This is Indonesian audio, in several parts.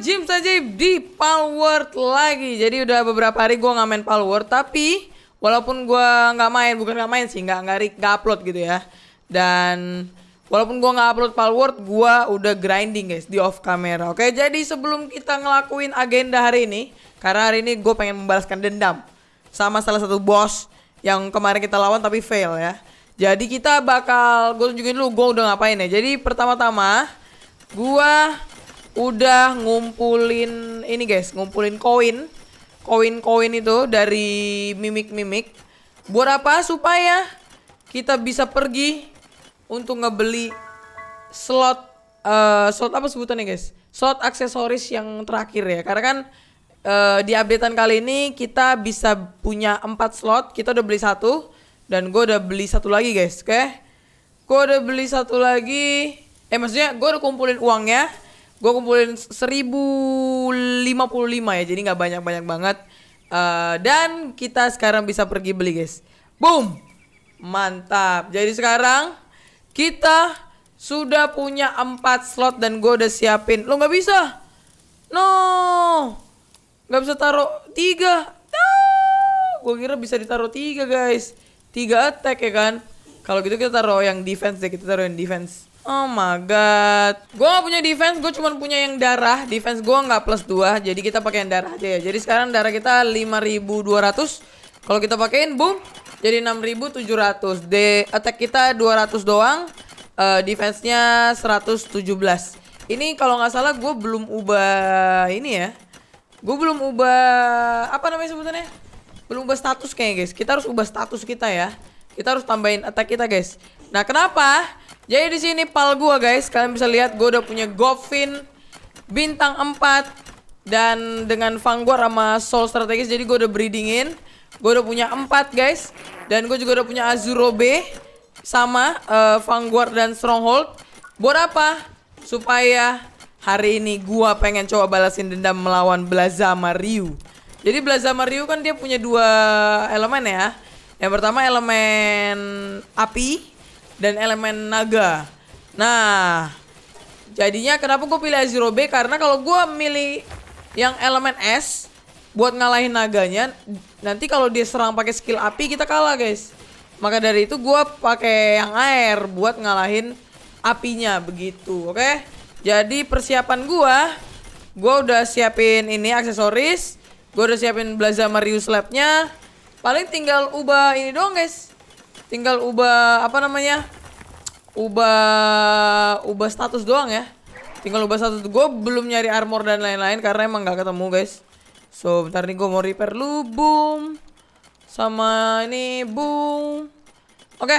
Gym saja di Palworld lagi. Jadi udah beberapa hari gue nggak main Palworld, tapi walaupun gue nggak main, bukan nggak main sih, nggak nggak nggak upload gitu ya. Dan walaupun gue nggak upload Palworld, gue udah grinding guys di off camera. Oke, jadi sebelum kita ngelakuin agenda hari ini, karena hari ini gue pengen membalaskan dendam sama salah satu bos yang kemarin kita lawan tapi fail ya. Jadi kita bakal gue tunjukin dulu gue udah ngapain ya. Jadi pertama-tama gue udah ngumpulin ini guys, ngumpulin koin, koin-koin itu dari mimik-mimik. Buat apa? Supaya kita bisa pergi untuk ngebeli slot uh, slot apa sebutannya guys? Slot aksesoris yang terakhir ya. Karena kan uh, di updatean kali ini kita bisa punya 4 slot. Kita udah beli satu dan gue udah beli satu lagi guys, oke? Okay? Gue udah beli satu lagi. Eh maksudnya gue udah kumpulin uangnya gue kumpulin 1055 ya jadi nggak banyak banyak banget uh, dan kita sekarang bisa pergi beli guys boom mantap jadi sekarang kita sudah punya 4 slot dan gue udah siapin lo nggak bisa no nggak bisa taruh tiga no gue kira bisa ditaruh tiga guys tiga attack ya kan kalau gitu kita taruh yang defense deh kita taruh yang defense Oh my god. Gue gak punya defense, gue cuma punya yang darah. Defense gue gak plus 2, jadi kita pakai yang darah aja ya. Jadi sekarang darah kita 5200. Kalau kita pakaiin boom, jadi 6700. D attack kita 200 doang. Uh, defense-nya belas. Ini kalau nggak salah gue belum ubah ini ya. Gue belum ubah apa namanya sebutannya? Belum ubah status kayaknya guys. Kita harus ubah status kita ya. Kita harus tambahin attack kita guys. Nah kenapa? Jadi di sini pal gua guys, kalian bisa lihat gua udah punya Govin bintang 4 dan dengan Vanguard sama Soul Strategis jadi gua udah breedingin. Gua udah punya 4 guys dan gua juga udah punya Azuro B sama uh, Vanguard dan Stronghold. Buat apa? Supaya hari ini gua pengen coba balasin dendam melawan Blazama Ryu. Jadi Blazama Ryu kan dia punya dua elemen ya. Yang pertama elemen api dan elemen naga. Nah, jadinya kenapa gue pilih Azuro B? Karena kalau gue milih yang elemen S buat ngalahin naganya, nanti kalau dia serang pakai skill api kita kalah guys. Maka dari itu gue pakai yang air buat ngalahin apinya begitu, oke? Okay? Jadi persiapan gue, gue udah siapin ini aksesoris, gue udah siapin Marius labnya, paling tinggal ubah ini doang guys tinggal ubah apa namanya ubah ubah status doang ya tinggal ubah status gue belum nyari armor dan lain-lain karena emang nggak ketemu guys so bentar nih gue mau repair lu boom sama ini boom oke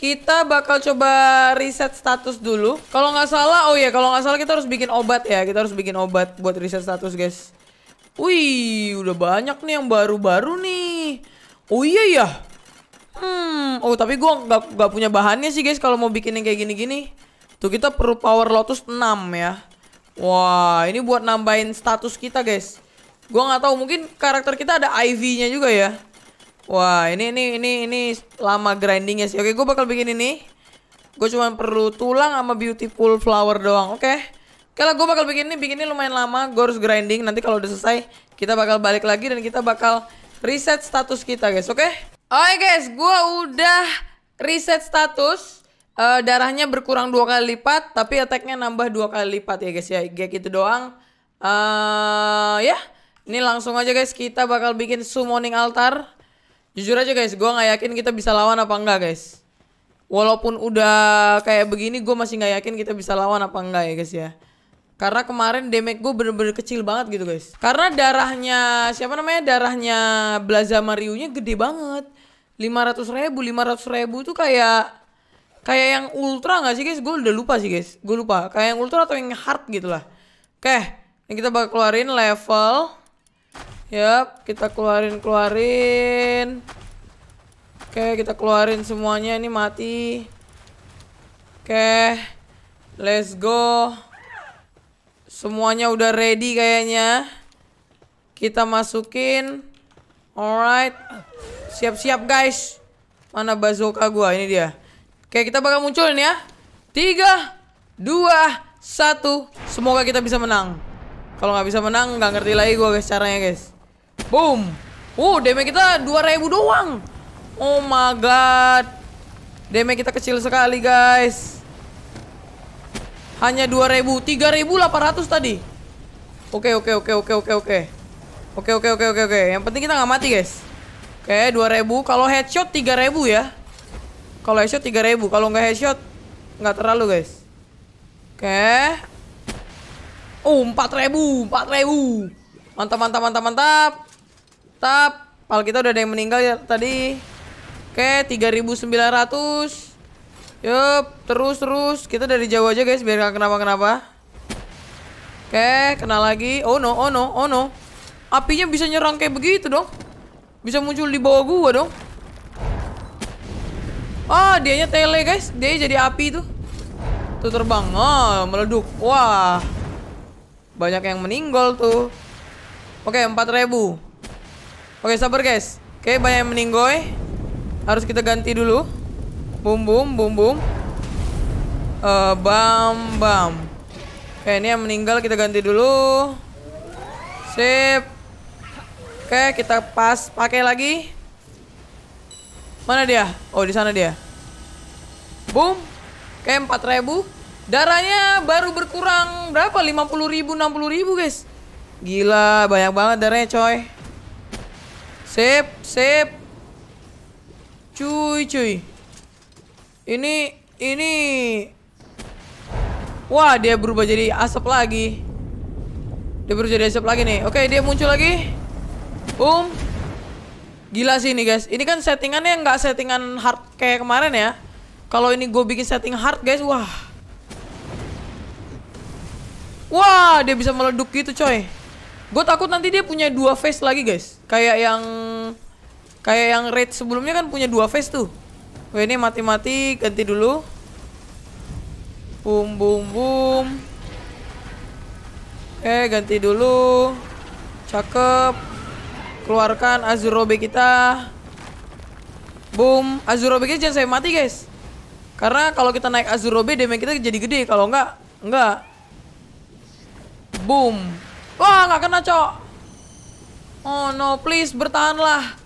kita bakal coba reset status dulu kalau nggak salah oh ya kalau nggak salah kita harus bikin obat ya kita harus bikin obat buat reset status guys wih udah banyak nih yang baru-baru nih oh iya ya Hmm, oh tapi gue nggak nggak punya bahannya sih guys kalau mau bikin yang kayak gini-gini. Tuh kita perlu power lotus 6 ya. Wah, ini buat nambahin status kita guys. Gue nggak tahu mungkin karakter kita ada IV-nya juga ya. Wah, ini ini ini ini lama grindingnya sih. Oke, gue bakal bikin ini. Gue cuma perlu tulang sama beautiful flower doang. Oke. Okay? Kalau gue bakal bikin ini, bikin ini lumayan lama. Gue harus grinding. Nanti kalau udah selesai, kita bakal balik lagi dan kita bakal reset status kita, guys. Oke? Okay? Oke guys, gue udah reset status uh, darahnya berkurang dua kali lipat tapi attacknya nambah dua kali lipat ya guys ya kayak gitu doang uh, ya yeah. ini langsung aja guys kita bakal bikin summoning altar jujur aja guys gue nggak yakin kita bisa lawan apa enggak guys walaupun udah kayak begini gue masih nggak yakin kita bisa lawan apa enggak ya guys ya karena kemarin damage gue bener-bener kecil banget gitu guys Karena darahnya Siapa namanya Darahnya Blaza Mario nya gede banget lima ratus ribu lima ratus ribu itu kayak kayak yang ultra nggak sih guys gue udah lupa sih guys gue lupa kayak yang ultra atau yang hard gitu lah oke ini kita bakal keluarin level yap kita keluarin keluarin oke kita keluarin semuanya ini mati oke let's go semuanya udah ready kayaknya kita masukin alright Siap-siap guys. Mana bazooka gua? Ini dia. Oke, kita bakal muncul nih ya. 3 2 1. Semoga kita bisa menang. Kalau nggak bisa menang, nggak ngerti lagi gua guys caranya guys. Boom. Uh damage kita 2000 doang. Oh my god. Damage kita kecil sekali, guys. Hanya 2000, 3800 tadi. Oke, oke, oke, oke, oke, oke. Oke, oke, oke, oke, oke. Yang penting kita nggak mati, guys. Oke, 2000. Kalau headshot 3000 ya. Kalau headshot 3000. Kalau nggak headshot nggak terlalu, guys. Oke. Oh, 4000, 4000. Mantap, mantap, mantap, mantap. Tap. Pal kita udah ada yang meninggal ya tadi. Oke, 3900. Yup, terus terus. Kita dari jauh aja, guys, biar nggak kenapa-kenapa. Oke, kena lagi. Oh no, oh no, oh no. Apinya bisa nyerang kayak begitu dong. Bisa muncul di bawah gua dong. Ah, dianya tele, guys. Dia jadi api tuh. Tuh terbang. Ah, meleduk. Wah. Banyak yang meninggal tuh. Oke, 4000. Oke, sabar, guys. Oke, banyak yang meninggoy. Eh. Harus kita ganti dulu. Bum bum bum bum. Uh, bam bam. Oke, ini yang meninggal kita ganti dulu. Sip. Oke, kita pas pakai lagi. Mana dia? Oh, di sana dia. Boom. Oke, 4000. Darahnya baru berkurang berapa? ribu, 50.000, ribu guys. Gila, banyak banget darahnya, coy. Sip, sip. Cuy, cuy. Ini, ini. Wah, dia berubah jadi asap lagi. Dia berubah jadi asap lagi nih. Oke, dia muncul lagi. Boom. Um, gila sih ini guys. Ini kan settingannya nggak settingan hard kayak kemarin ya. Kalau ini gue bikin setting hard guys, wah. Wah, dia bisa meleduk gitu coy. Gue takut nanti dia punya dua face lagi guys. Kayak yang... Kayak yang red sebelumnya kan punya dua face tuh. Wah ini mati-mati, ganti dulu. Boom, boom, boom. Eh ganti dulu. Cakep. Keluarkan Azurobe kita. Boom. Azurobe kita jangan sampai mati, guys. Karena kalau kita naik Azurobe, damage kita jadi gede. Kalau enggak, enggak. Boom. Wah, enggak kena, cok. Oh no, please bertahanlah.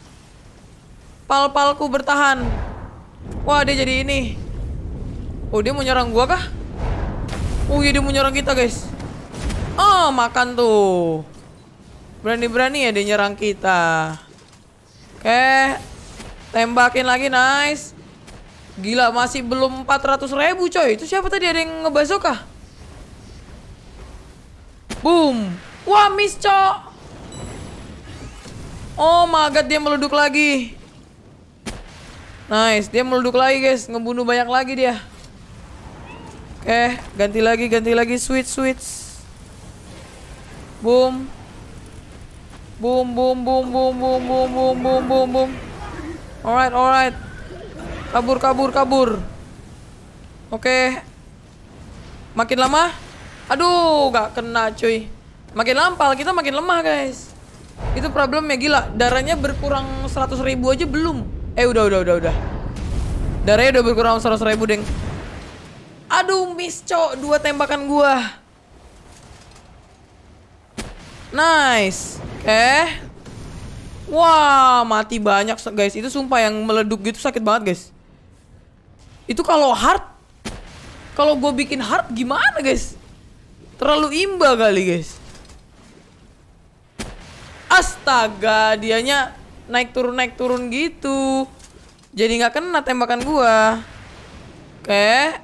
Pal-palku bertahan. Wah, dia jadi ini. Oh, dia mau nyerang gua kah? Oh, iya dia mau nyerang kita, guys. Oh, makan tuh. Berani-berani ya dia nyerang kita. Oke. Tembakin lagi, nice. Gila, masih belum 400 ribu coy. Itu siapa tadi ada yang ngebazok kah? Boom. Wah, miss cok. Oh my god, dia meleduk lagi. Nice, dia meleduk lagi guys. Ngebunuh banyak lagi dia. Oke, ganti lagi, ganti lagi. Switch, switch. Boom. Boom, boom, boom, boom, boom, boom, boom, boom, boom, boom. Alright, alright. Kabur, kabur, kabur. Oke. Okay. Makin lama. Aduh, gak kena cuy. Makin lampal, kita makin lemah guys. Itu problemnya gila. Darahnya berkurang 100 ribu aja belum. Eh, udah, udah, udah, udah. Darahnya udah berkurang 100 ribu, deng. Aduh, miss, cok. Dua tembakan gua. Nice. Eh. Wah, mati banyak guys. Itu sumpah yang meleduk gitu sakit banget, guys. Itu kalau hard kalau gue bikin hard gimana, guys? Terlalu imba kali, guys. Astaga, dianya naik turun naik turun gitu. Jadi nggak kena tembakan gue Oke. Okay.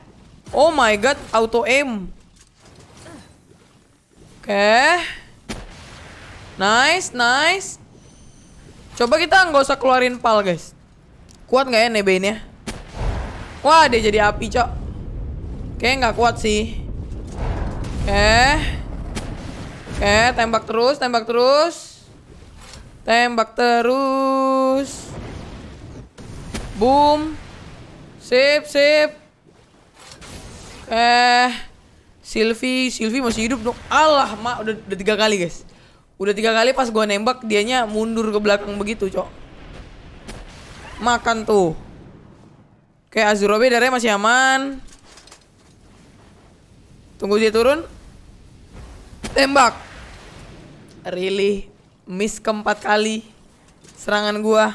Oh my god, auto aim. Oke. Okay. Nice, nice. Coba kita nggak usah keluarin pal, guys. Kuat nggak ya e ini? Ya? Wah, dia jadi api, cok. Kayaknya nggak kuat sih. Eh. Eh, tembak terus, tembak terus. Tembak terus. Boom. Sip, sip. Eh. Sylvie, Sylvie masih hidup dong. Allah, mak udah, udah tiga kali, guys. Udah tiga kali pas gue nembak dianya mundur ke belakang begitu, Cok. Makan tuh. Kayak Azurobe darahnya masih aman. Tunggu dia turun. Tembak. Really miss keempat kali serangan gua.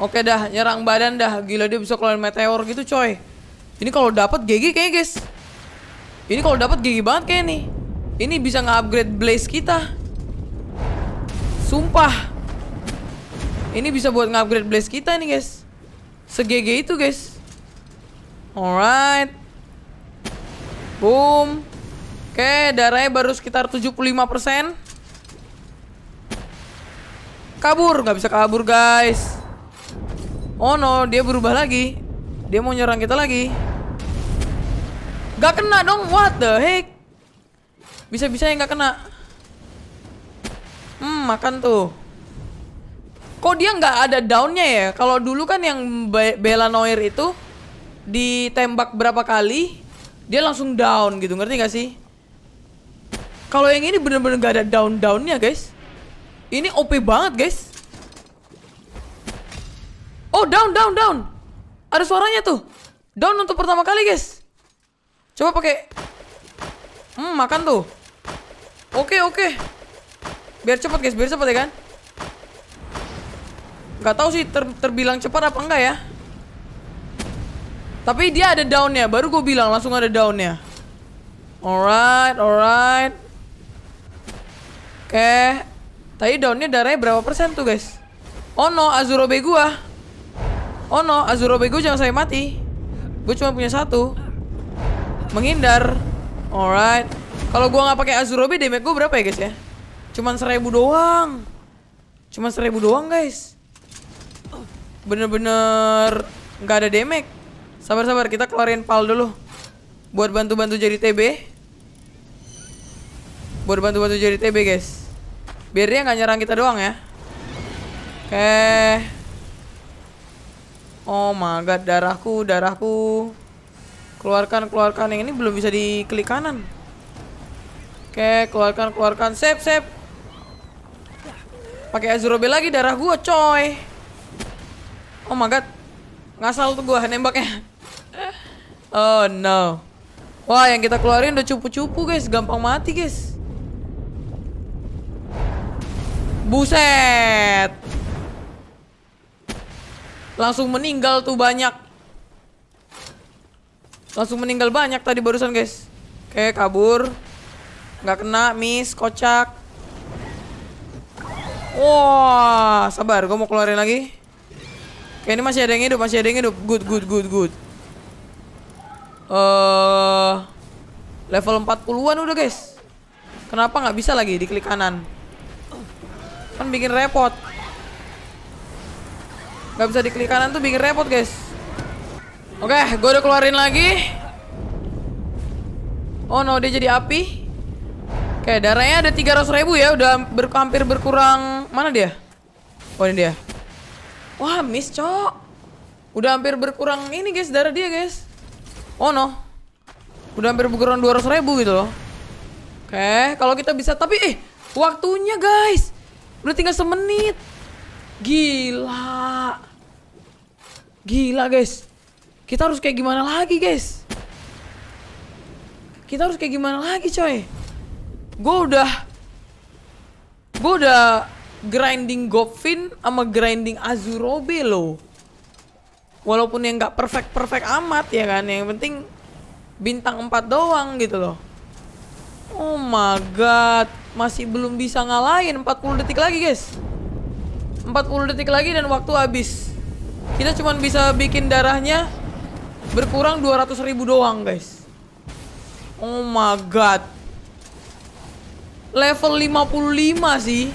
Oke dah, nyerang badan dah. Gila dia bisa keluar meteor gitu, coy. Ini kalau dapat GG kayaknya, guys. Ini kalau dapat GG banget kayak nih. Ini bisa nge-upgrade blaze kita. Sumpah. Ini bisa buat nge-upgrade blaze kita nih, guys. Segege itu, guys. Alright. Boom. Oke, darahnya baru sekitar 75%. Kabur, nggak bisa kabur, guys. Oh no, dia berubah lagi. Dia mau nyerang kita lagi. Gak kena dong, what the heck? Bisa-bisa yang gak kena. Hmm, makan tuh. Kok dia gak ada downnya ya? Kalau dulu kan yang Be Bella Noir itu ditembak berapa kali, dia langsung down gitu. Ngerti gak sih? Kalau yang ini bener-bener gak ada down downnya guys. Ini OP banget, guys. Oh, down, down, down. Ada suaranya tuh. Down untuk pertama kali, guys. Coba pakai. Hmm, makan tuh. Oke, oke. Biar cepat guys, biar cepat ya kan? Gak tau sih ter terbilang cepat apa enggak ya. Tapi dia ada daunnya, baru gue bilang langsung ada daunnya. Alright, alright. Oke. Okay. Tadi daunnya darahnya berapa persen tuh guys? Oh no, Azurobe gua. Oh no, Azurobe gua jangan saya mati. Gue cuma punya satu. Menghindar. Alright. Kalau gua nggak pakai Azurobi damage gua berapa ya guys ya? Cuman seribu doang. Cuman seribu doang guys. Bener-bener nggak ada damage. Sabar-sabar kita keluarin pal dulu. Buat bantu-bantu jadi TB. Buat bantu-bantu jadi TB guys. Biar dia nggak nyerang kita doang ya. Oke. Oh my god, darahku, darahku. Keluarkan, keluarkan. Yang ini belum bisa diklik kanan. Oke, keluarkan, keluarkan. Save, save. Pakai Azurobe lagi darah gua, coy. Oh my god. Ngasal tuh gua nembaknya. oh no. Wah, yang kita keluarin udah cupu-cupu, guys. Gampang mati, guys. Buset. Langsung meninggal tuh banyak. Langsung meninggal banyak tadi barusan, guys. Oke, kabur. Gak kena, miss. Kocak. Wah, sabar. Gue mau keluarin lagi. Oke, ini masih ada yang hidup. Masih ada yang hidup. Good, good, good, good. Uh, level 40-an udah, guys. Kenapa nggak bisa lagi diklik kanan? Kan bikin repot. Gak bisa diklik kanan tuh bikin repot, guys. Oke, gue udah keluarin lagi. Oh no, dia jadi api. Oke, darahnya ada 300 ribu ya. Udah ber hampir berkurang... Mana dia? Oh, ini dia. Wah, miss, cok. Udah hampir berkurang ini, guys. Darah dia, guys. Oh, no. Udah hampir berkurang 200 ribu gitu loh. Oke, kalau kita bisa... Tapi, eh, waktunya, guys. Udah tinggal semenit. Gila. Gila, guys. Kita harus kayak gimana lagi, guys? Kita harus kayak gimana lagi, coy? Gue udah Gue udah Grinding Goffin sama grinding Azurobe loh Walaupun yang nggak perfect-perfect amat ya kan Yang penting Bintang 4 doang gitu loh Oh my god Masih belum bisa ngalahin 40 detik lagi guys 40 detik lagi dan waktu habis Kita cuma bisa bikin darahnya Berkurang 200 ribu doang guys Oh my god level 55 sih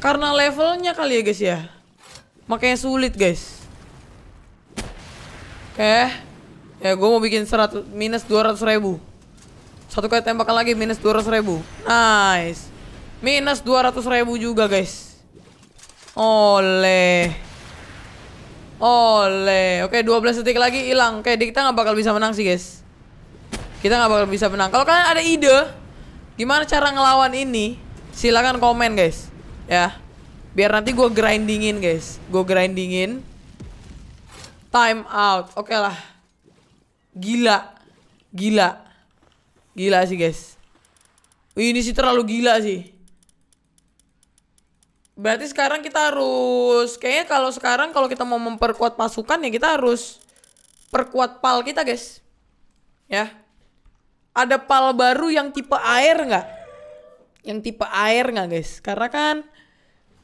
Karena levelnya kali ya guys ya Makanya sulit guys Oke okay. Ya gue mau bikin 100, minus 200 ribu Satu kali tembakan lagi minus 200 ribu Nice Minus 200 ribu juga guys Oleh Oleh Oke okay, 12 detik lagi hilang Oke okay, kita nggak bakal bisa menang sih guys Kita nggak bakal bisa menang Kalau kalian ada ide Gimana cara ngelawan ini? Silahkan komen guys. Ya. Biar nanti gue grindingin guys. Gue grindingin. Time out. Oke okay lah. Gila. Gila. Gila sih guys. ini sih terlalu gila sih. Berarti sekarang kita harus kayaknya kalau sekarang kalau kita mau memperkuat pasukan ya kita harus perkuat pal kita guys. Ya ada pal baru yang tipe air nggak? Yang tipe air nggak guys? Karena kan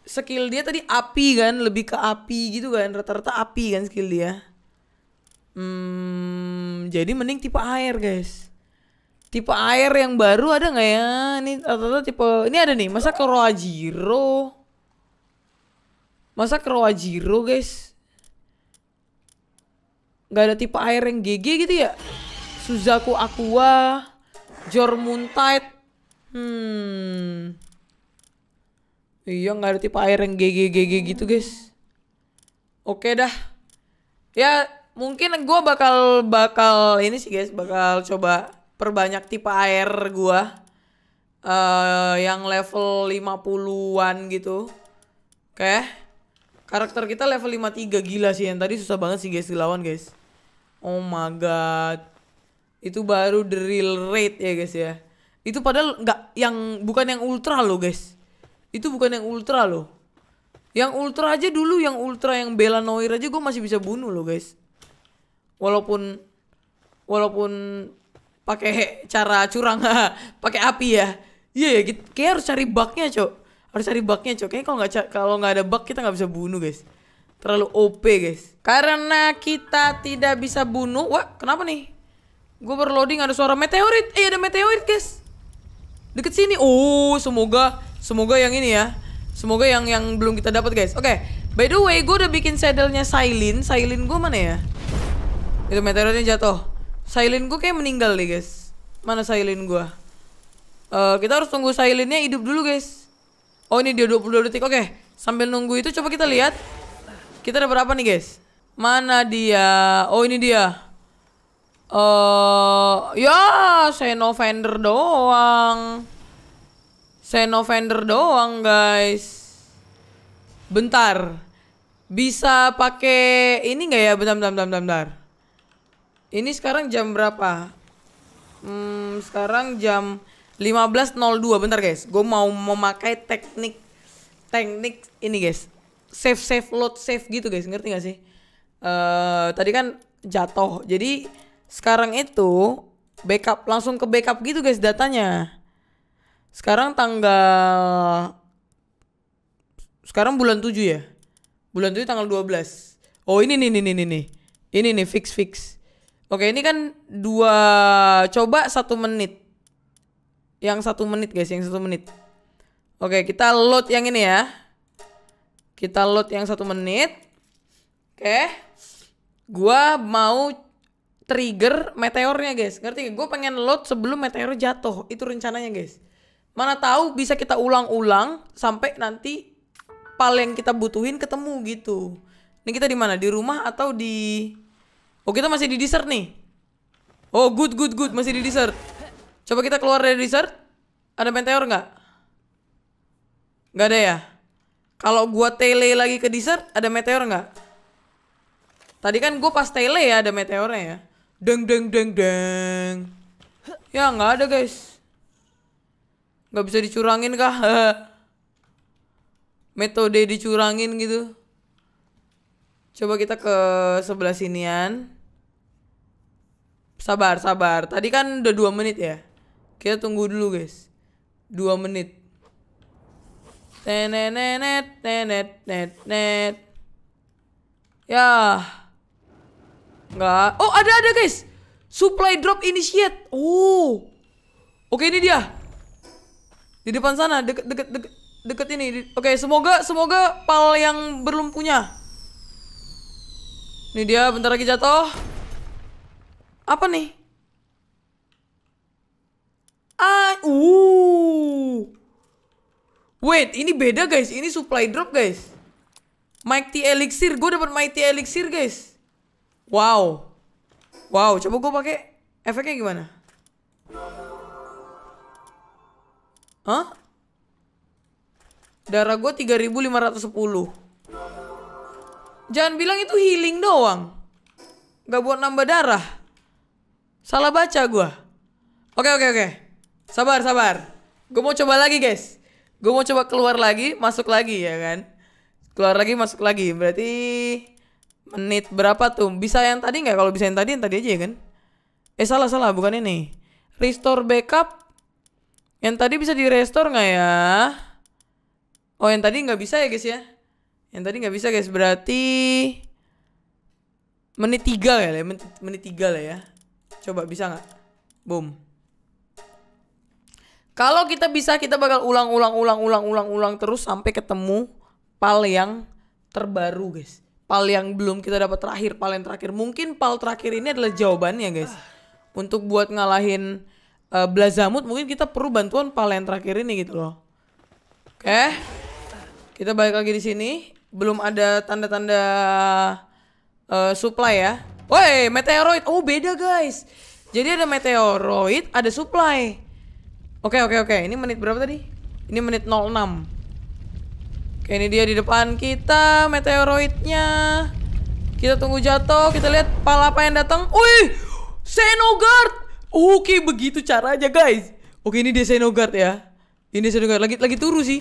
skill dia tadi api kan, lebih ke api gitu kan, rata-rata api kan skill dia. Hmm, jadi mending tipe air guys. Tipe air yang baru ada nggak ya? Ini rata-rata tipe ini ada nih. Masa ke jiro, Masa ke jiro, guys? Gak ada tipe air yang GG gitu ya? Suzaku Aqua, Jormuntide. Hmm. Iya nggak ada tipe air yang GGGG gitu guys. Oke dah. Ya mungkin gue bakal bakal ini sih guys bakal coba perbanyak tipe air gue uh, yang level 50-an gitu. Oke. Karakter kita level 53 gila sih yang tadi susah banget sih guys dilawan guys. Oh my god. Itu baru the real rate ya guys ya. Itu padahal nggak yang bukan yang ultra loh guys. Itu bukan yang ultra loh. Yang ultra aja dulu yang ultra yang bela Noir aja gue masih bisa bunuh loh guys. Walaupun walaupun pakai cara curang pakai api ya. Iya ya, yeah, kayak harus cari bugnya cok. Harus cari bugnya cok. Kayaknya kalau nggak kalau nggak ada bug kita nggak bisa bunuh guys terlalu OP guys. Karena kita tidak bisa bunuh. Wah, kenapa nih? Gue baru loading ada suara meteorit. Eh ada meteorit guys. Deket sini. Oh semoga semoga yang ini ya. Semoga yang yang belum kita dapat guys. Oke. Okay. By the way gue udah bikin saddle-nya Sailin. Sailin gue mana ya? Itu meteoritnya jatuh. Sailin gue kayak meninggal nih guys. Mana Sailin gue? Uh, kita harus tunggu Sailinnya hidup dulu guys. Oh ini dia 22 detik. Oke. Okay. Sambil nunggu itu coba kita lihat. Kita dapat apa nih guys? Mana dia? Oh ini dia uh, ya saya November doang. Saya November doang, guys. Bentar. Bisa pakai ini nggak ya? Bentar, bentar, bentar, bentar. Ini sekarang jam berapa? Hmm, sekarang jam 15.02. Bentar, guys. Gue mau memakai teknik teknik ini, guys. Save save load save gitu, guys. Ngerti gak sih? Uh, tadi kan jatuh. Jadi sekarang itu backup langsung ke backup gitu guys datanya. Sekarang tanggal sekarang bulan 7 ya. Bulan 7 tanggal 12. Oh ini nih nih nih nih. Ini nih fix fix. Oke ini kan dua coba satu menit. Yang satu menit guys, yang satu menit. Oke kita load yang ini ya. Kita load yang satu menit. Oke. Gua mau trigger meteornya guys ngerti gak? gue pengen load sebelum meteor jatuh itu rencananya guys mana tahu bisa kita ulang-ulang sampai nanti pal yang kita butuhin ketemu gitu ini kita di mana di rumah atau di oh kita masih di dessert nih oh good good good masih di dessert coba kita keluar dari dessert ada meteor nggak nggak ada ya kalau gua tele lagi ke dessert ada meteor nggak Tadi kan gue pas tele ya ada meteornya ya. Deng deng deng deng. Ya nggak ada guys. Nggak bisa dicurangin kah? Metode dicurangin gitu. Coba kita ke sebelah sinian. Sabar, sabar. Tadi kan udah dua menit ya. Kita tunggu dulu guys. Dua menit. Nenet, nenet, nenet, nenet. Ya. Enggak. Oh, ada ada guys. Supply drop initiate. Oh. Oke, ini dia. Di depan sana, deket deket deket, deket ini. Oke, semoga semoga pal yang belum punya. Ini dia bentar lagi jatuh. Apa nih? Ah, uh. Wait, ini beda guys. Ini supply drop guys. Mighty Elixir, gue dapat Mighty Elixir guys. Wow. Wow, coba gue pakai efeknya gimana? Hah? Darah gue 3510. Jangan bilang itu healing doang. Gak buat nambah darah. Salah baca gue. Oke, oke, oke. Sabar, sabar. Gue mau coba lagi, guys. Gue mau coba keluar lagi, masuk lagi, ya kan? Keluar lagi, masuk lagi. Berarti menit berapa tuh? Bisa yang tadi nggak? Kalau bisa yang tadi yang tadi aja ya kan? Eh salah salah bukan ini. Restore backup. Yang tadi bisa di restore nggak ya? Oh yang tadi nggak bisa ya guys ya? Yang tadi nggak bisa guys berarti menit tiga ya, menit, menit tiga lah ya. Coba bisa nggak? Boom. Kalau kita bisa kita bakal ulang ulang ulang ulang ulang ulang terus sampai ketemu pal yang terbaru guys pal yang belum kita dapat terakhir, pal yang terakhir. Mungkin pal terakhir ini adalah jawabannya, guys. Untuk buat ngalahin uh, eh, Blazamut mungkin kita perlu bantuan pal yang terakhir ini gitu loh. Oke. Okay. Kita balik lagi di sini. Belum ada tanda-tanda uh, supply ya. Woi, meteoroid. Oh, beda, guys. Jadi ada meteoroid, ada supply. Oke, okay, oke, okay, oke. Okay. Ini menit berapa tadi? Ini menit 06. Ini dia di depan kita meteoroidnya. Kita tunggu jatuh, kita lihat pala apa yang datang. Wih, Xenoguard. Oke, begitu caranya, guys. Oke, ini dia Xenoguard ya. Ini Xenoguard lagi lagi turu sih.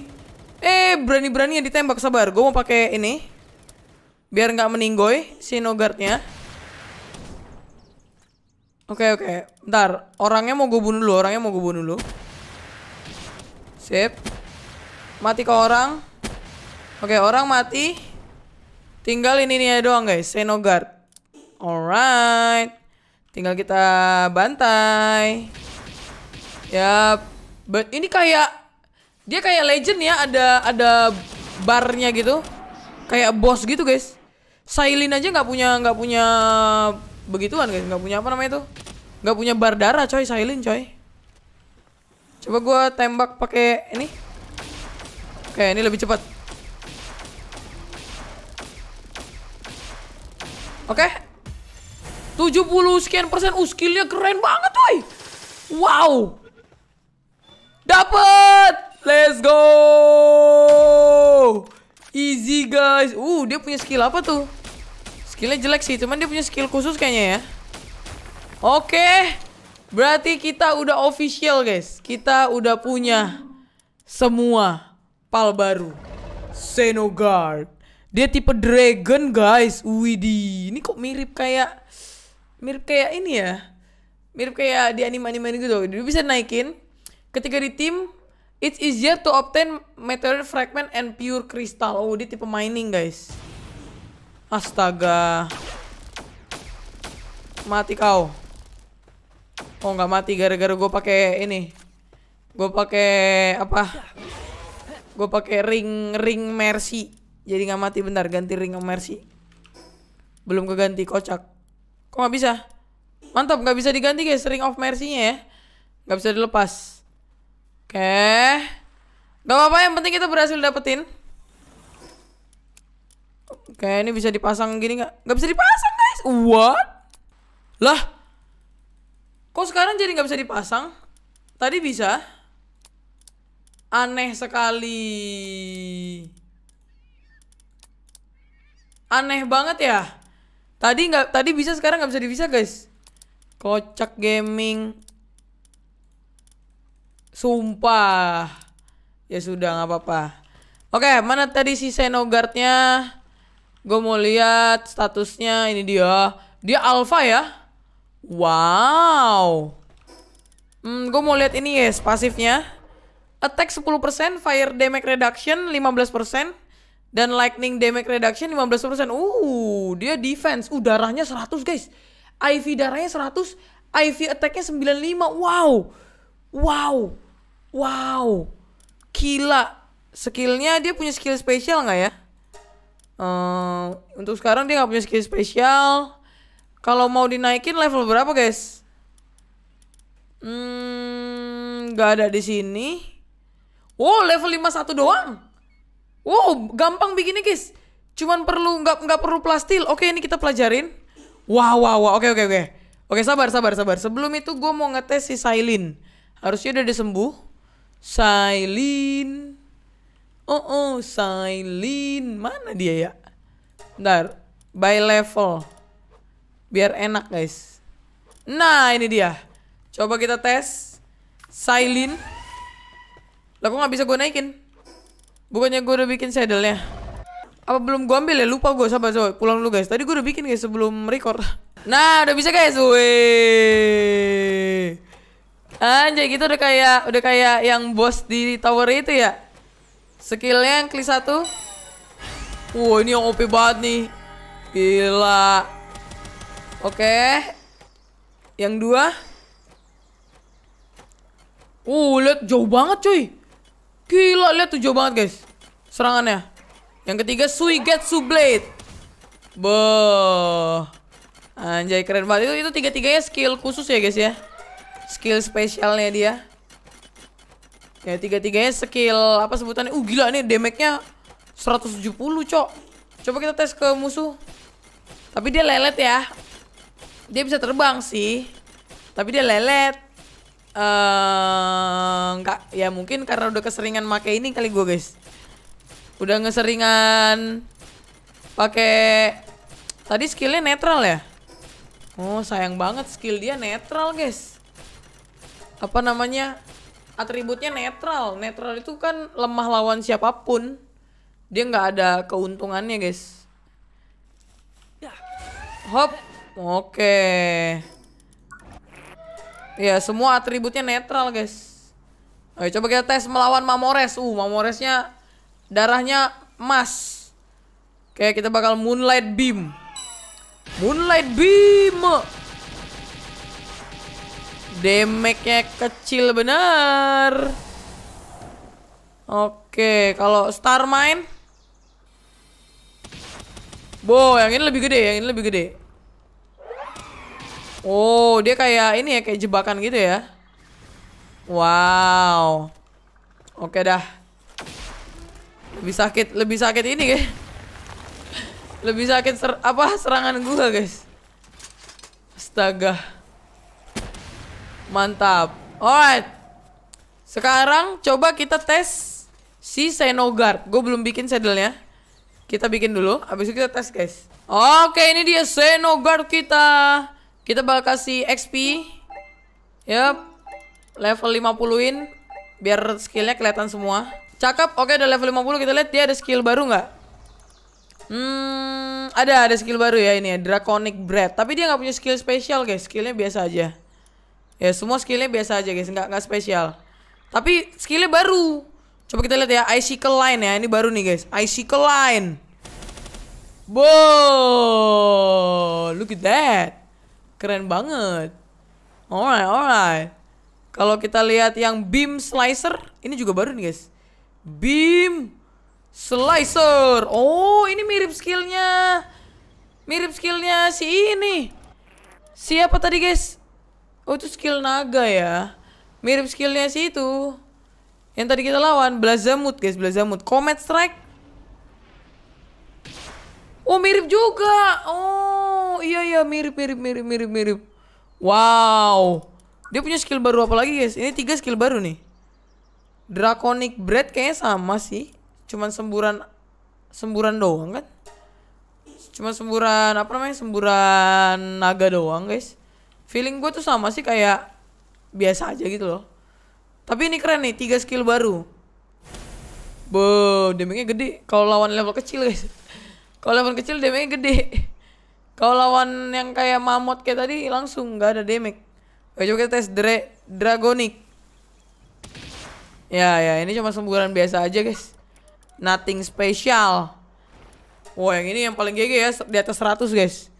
Eh, berani-berani yang ditembak sabar. Gue mau pakai ini. Biar nggak meninggoy Xenoguardnya. Oke, oke. Ntar orangnya mau gue bunuh dulu, orangnya mau gue bunuh dulu. Sip. Mati ke orang. Oke, orang mati. Tinggal ini nih ya doang guys, Senogard. Alright. Tinggal kita bantai. Yap. But ini kayak dia kayak legend ya, ada ada barnya gitu. Kayak boss gitu guys. Sailin aja nggak punya nggak punya begituan guys, nggak punya apa namanya itu? Nggak punya bar darah coy, Sailin coy. Coba gua tembak pakai ini. Oke, ini lebih cepat. Oke. Okay. 70 sekian persen. Uh, skillnya keren banget, woi. Wow. dapet. Let's go. Easy, guys. Uh, dia punya skill apa tuh? Skillnya jelek sih, cuman dia punya skill khusus kayaknya ya. Oke. Okay. Berarti kita udah official, guys. Kita udah punya semua pal baru. Senogard. Dia tipe dragon guys. widi ini kok mirip kayak mirip kayak ini ya. Mirip kayak di anime-anime gitu. Dia bisa naikin ketika di tim It's easier to obtain material fragment and pure crystal. Oh, dia tipe mining, guys. Astaga. Mati kau. Oh, nggak mati gara-gara gue pakai ini. Gue pakai apa? Gue pakai ring ring mercy. Jadi nggak mati bentar ganti ring of mercy. Belum keganti kocak. Kok nggak bisa? Mantap nggak bisa diganti guys ring of mercy-nya ya. Nggak bisa dilepas. Oke. nggak Gak apa-apa yang penting kita berhasil dapetin. Oke, ini bisa dipasang gini nggak? Nggak bisa dipasang guys. What? Lah. Kok sekarang jadi nggak bisa dipasang? Tadi bisa. Aneh sekali. Aneh banget ya. Tadi nggak, tadi bisa sekarang nggak bisa divisa guys. Kocak gaming. Sumpah. Ya sudah nggak apa-apa. Oke, mana tadi si Senogardnya? Gue mau lihat statusnya. Ini dia. Dia alpha ya. Wow. Hmm, gue mau lihat ini ya yes, pasifnya. Attack 10%, fire damage reduction 15%, dan lightning damage reduction 15%. Uh, dia defense. Uh, darahnya 100, guys. IV darahnya 100, IV attacknya 95. Wow. Wow. Wow. Gila. Skillnya dia punya skill spesial nggak ya? Uh, untuk sekarang dia nggak punya skill spesial. Kalau mau dinaikin level berapa, guys? Hmm, nggak ada di sini. Wow, oh, level 51 doang. Wow, gampang bikinnya guys. Cuman perlu nggak nggak perlu plastil. Oke, ini kita pelajarin. Wow, wow, wow. Oke, oke, oke. Oke, sabar, sabar, sabar. Sebelum itu gue mau ngetes si Sailin. Harusnya udah disembuh. Sailin. Oh, oh, Sailin. Mana dia ya? Ntar, By level. Biar enak, guys. Nah, ini dia. Coba kita tes. Sailin. Lah, kok nggak bisa gue naikin? Bukannya gue udah bikin saddlenya Apa belum gue ambil ya? Lupa gue sama so Pulang dulu guys Tadi gue udah bikin guys sebelum record Nah udah bisa guys Wih Anjay gitu udah kayak Udah kayak yang bos di tower itu ya Skillnya yang klik satu Wow ini yang OP banget nih Gila Oke Yang dua Uh lihat jauh banget cuy Gila, lihat tuh jauh banget guys. Serangannya. Yang ketiga, Suigetsu Blade. Boh. Anjay, keren banget. Itu, itu tiga-tiganya skill khusus ya guys ya. Skill spesialnya dia. Ya, tiga-tiganya skill apa sebutannya? Uh, gila nih damage-nya 170, Cok. Coba kita tes ke musuh. Tapi dia lelet ya. Dia bisa terbang sih. Tapi dia lelet. Eh ya mungkin karena udah keseringan make ini kali gue guys udah ngeseringan pakai tadi skillnya netral ya oh sayang banget skill dia netral guys apa namanya atributnya netral netral itu kan lemah lawan siapapun dia nggak ada keuntungannya guys ya. hop oke okay. ya semua atributnya netral guys Oke, coba kita tes melawan Mamores. Uh, Mamoresnya darahnya emas. Oke, kita bakal Moonlight Beam. Moonlight Beam. Damage-nya kecil benar. Oke, kalau Star Mine. Bo, yang ini lebih gede, yang ini lebih gede. Oh, dia kayak ini ya, kayak jebakan gitu ya. Wow. Oke dah. Lebih sakit, lebih sakit ini, guys. Lebih sakit ser apa serangan gua, guys. Astaga. Mantap. Alright. Sekarang coba kita tes si Senogard. Gue belum bikin saddle-nya. Kita bikin dulu, habis itu kita tes, guys. Oke, ini dia Senogard kita. Kita bakal kasih XP. Yap level 50-in biar skillnya kelihatan semua. Cakep. Oke, udah level 50 kita lihat dia ada skill baru nggak? Hmm, ada ada skill baru ya ini ya, Draconic Breath. Tapi dia nggak punya skill spesial, guys. Skillnya biasa aja. Ya, semua skillnya biasa aja, guys. Nggak nggak spesial. Tapi skillnya baru. Coba kita lihat ya, Icicle Line ya. Ini baru nih, guys. Icicle Line. Bo, look at that. Keren banget. Alright, alright. Kalau kita lihat yang beam slicer, ini juga baru nih guys. Beam slicer. Oh, ini mirip skillnya. Mirip skillnya si ini. Siapa tadi guys? Oh, itu skill naga ya. Mirip skillnya si itu. Yang tadi kita lawan, Blazamut guys, Blazamut. Comet Strike. Oh, mirip juga. Oh, iya iya mirip mirip mirip mirip mirip. Wow. Dia punya skill baru apa lagi guys? Ini tiga skill baru nih. Draconic Breath kayaknya sama sih. Cuman semburan semburan doang kan? Cuma semburan apa namanya? Semburan naga doang guys. Feeling gue tuh sama sih kayak biasa aja gitu loh. Tapi ini keren nih, tiga skill baru. Bo, damage gede. Kalau lawan level kecil guys. Kalau level kecil damage gede. Kalau lawan yang kayak mamot kayak tadi langsung nggak ada damage. Oke, eh, coba kita tes dra Dragonic. Ya, ya, ini cuma semburan biasa aja, guys. Nothing special Wah, yang ini yang paling GG ya, di atas 100, guys.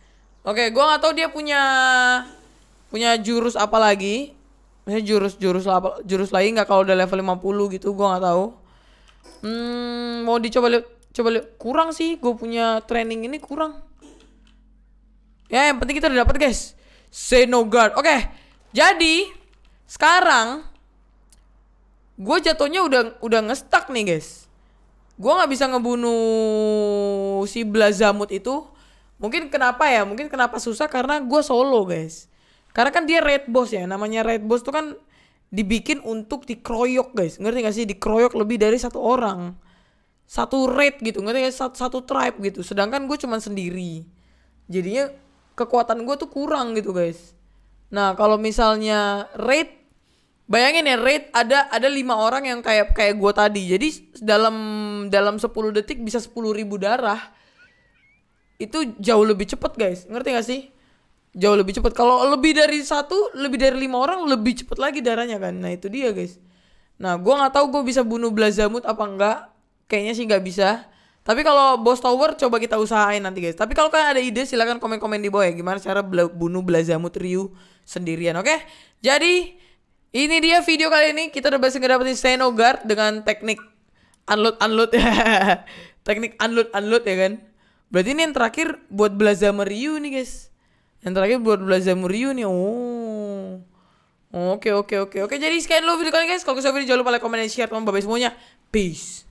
Oke, gua gak tahu dia punya punya jurus apa lagi. Misalnya jurus-jurus apa jurus lain nggak kalau udah level 50 gitu, gua gak tahu. Hmm, mau dicoba lihat coba lihat kurang sih, gue punya training ini kurang. Ya, yang penting kita udah dapat, guys. Say no guard. Oke. Okay. Jadi sekarang gue jatuhnya udah udah ngestak nih guys. Gue nggak bisa ngebunuh si Blazamut itu. Mungkin kenapa ya? Mungkin kenapa susah karena gue solo guys. Karena kan dia red boss ya. Namanya red boss tuh kan dibikin untuk dikeroyok guys ngerti gak sih dikeroyok lebih dari satu orang satu raid gitu ngerti gak satu, satu tribe gitu sedangkan gue cuman sendiri jadinya kekuatan gue tuh kurang gitu guys Nah, kalau misalnya rate bayangin ya rate ada ada lima orang yang kayak kayak gue tadi. Jadi dalam dalam 10 detik bisa sepuluh ribu darah. Itu jauh lebih cepat, guys. Ngerti gak sih? Jauh lebih cepat. Kalau lebih dari satu, lebih dari lima orang lebih cepat lagi darahnya kan. Nah, itu dia, guys. Nah, gue nggak tahu gue bisa bunuh Blazamut apa enggak. Kayaknya sih nggak bisa. Tapi kalau Boss Tower coba kita usahain nanti guys. Tapi kalau kalian ada ide silahkan komen-komen di bawah ya. Gimana cara bunuh Blazamut Ryu sendirian, oke? Okay? Jadi ini dia video kali ini kita udah berhasil ngedapetin Steno Guard dengan teknik unload unload teknik unload unload ya kan. Berarti ini yang terakhir buat Blazamer Ryu nih guys. Yang terakhir buat Blazamer Ryu nih. Oh. Oke oke oke oke. Jadi sekian dulu video kali ini guys. Kalau kalian suka video jangan lupa like, comment, dan share teman-teman semuanya. Peace.